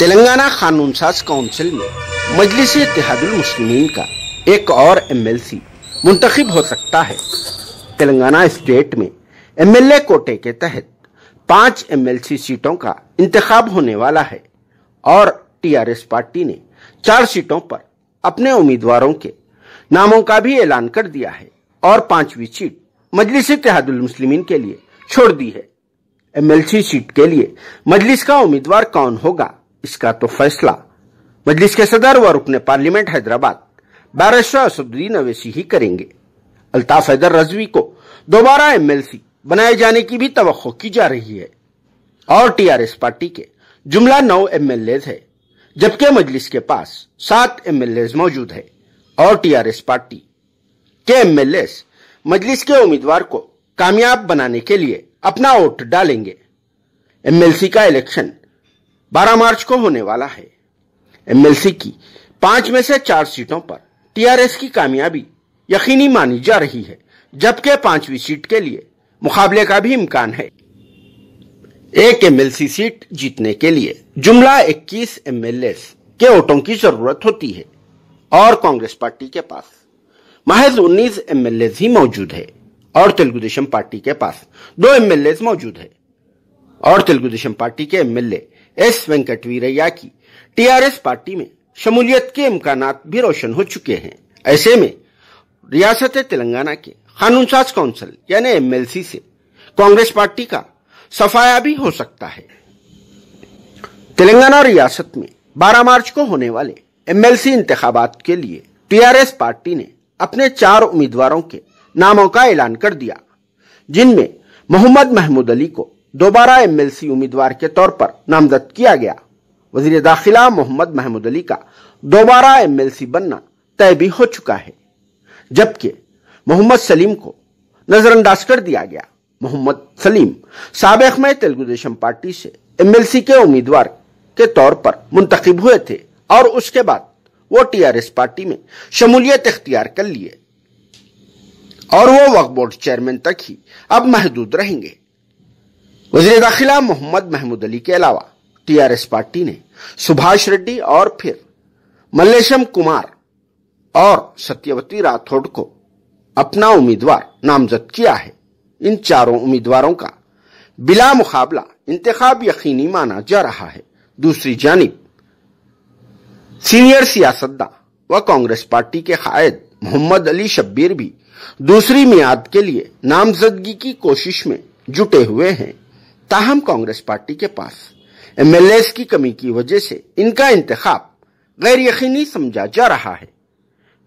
तेलंगाना कानून साज काउंसिल में मजलिस इतिहादुल मुस्लिमीन का एक और एमएलसी मुंतखब हो सकता है तेलंगाना स्टेट में एमएलए कोटे के तहत पांच एमएलसी सीटों का इंतखब होने वाला है और टीआरएस पार्टी ने चार सीटों पर अपने उम्मीदवारों के नामों का भी ऐलान कर दिया है और पांचवी सीट मजलिस इतिहादुल मुस्लिमीन के लिए छोड़ दी है एमएलसी सीट के लिए मजलिस का उम्मीदवार कौन होगा इसका तो फैसला मजलिस के सदर व रुकने पार्लियामेंट हैदराबाद बारिशा असदुद्दीन अवेसी ही करेंगे अल्ताफ हैदर रजवी को दोबारा एमएलसी बनाए जाने की भी तो की जा रही है और टीआरएस पार्टी के जुमला नौ एमएलए है जबकि मजलिस के पास सात एमएलए मौजूद है और टीआरएस पार्टी के एमएलए मजलिस के उम्मीदवार को कामयाब बनाने के लिए अपना वोट डालेंगे एमएलसी का इलेक्शन 12 मार्च को होने वाला है एमएलसी की पांच में से चार सीटों पर टीआरएस की कामयाबी यकीनी मानी जा रही है जबकि पांचवी सीट के लिए मुकाबले का भी इम्कान है एक एमएलसी सीट जीतने के लिए जुमला 21 एमएलए के वोटों की जरूरत होती है और कांग्रेस पार्टी के पास महज 19 एमएलए ही मौजूद है और तेलुगु देशम पार्टी के पास दो एमएलए मौजूद है और तेलुगु देशम पार्टी के एमएलए एस वेंकट वीरैया की टीआरएस पार्टी में शमूलियत के इम्कान भी रोशन हो चुके हैं ऐसे में रियासत तेलंगाना के कानून साज काउंसिल यानी एमएलसी से कांग्रेस पार्टी का सफाया भी हो सकता है तेलंगाना रियासत में 12 मार्च को होने वाले एमएलसी इंतबात के लिए टीआरएस पार्टी ने अपने चार उम्मीदवारों के नामों का ऐलान कर दिया जिनमें मोहम्मद महमूद अली को दोबारा एमएलसी उम्मीदवार के तौर पर नामजद किया गया वजीर दाखिला मोहम्मद महमूद अली का दोबारा एमएलसी बनना तय भी हो चुका है जबकि मोहम्मद सलीम को नजरअंदाज कर दिया गया मोहम्मद सलीम सबक में तेलुगुदेशम पार्टी से एमएलसी के उम्मीदवार के तौर पर मुंतखब हुए थे और उसके बाद वो टीआरएस पार्टी में शमूलियत इख्तियार कर लिए और वो वक्फ बोर्ड चेयरमैन तक ही अब महदूद रहेंगे वजीर दाखिला मोहम्मद महमूद अली के अलावा टीआरएस पार्टी ने सुभाष रेड्डी और फिर मल्लेशम कुमार और सत्यवती राठौड़ को अपना उम्मीदवार नामजद किया है इन चारों उम्मीदवारों का बिला मुकाबला इंतखाब यकीनी माना जा रहा है दूसरी जानब सीनियर सियासतदा व कांग्रेस पार्टी के कायद मोहम्मद अली शब्बीर भी दूसरी मियाद के लिए नामजदगी की कोशिश में जुटे हुए हैं ताहम कांग्रेस पार्टी के पास एमएलए की कमी की वजह से इनका इंतखाब गैर यकीनी समझा जा रहा है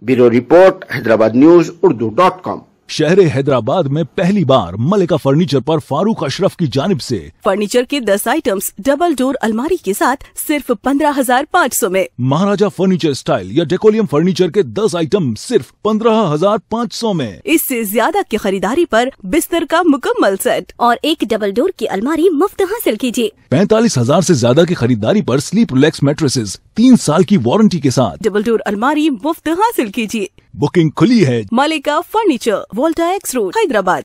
bureau report Hyderabad news Urdu dot com शहर हैदराबाद में पहली बार मलिका फर्नीचर पर फारूक अशरफ की जानब से फर्नीचर के 10 आइटम्स डबल डोर अलमारी के साथ सिर्फ पंद्रह हजार पाँच सौ में महाराजा फर्नीचर स्टाइल या डेकोलियम फर्नीचर के 10 आइटम सिर्फ पंद्रह हजार पाँच सौ में इससे ज्यादा की खरीदारी पर बिस्तर का मुकम्मल सेट और एक डबल डोर की अलमारी मुफ्त हासिल कीजिए पैंतालीस हजार ऐसी ज्यादा की खरीदारी आरोप स्लीप रिलैक्स मेट्रेसेस तीन साल की वारंटी के साथ डबल डोर अलमारी मुफ्त हासिल कीजिए बुकिंग खुली है मलिका फर्नीचर वोल्टा एक्स रोड हैदराबाद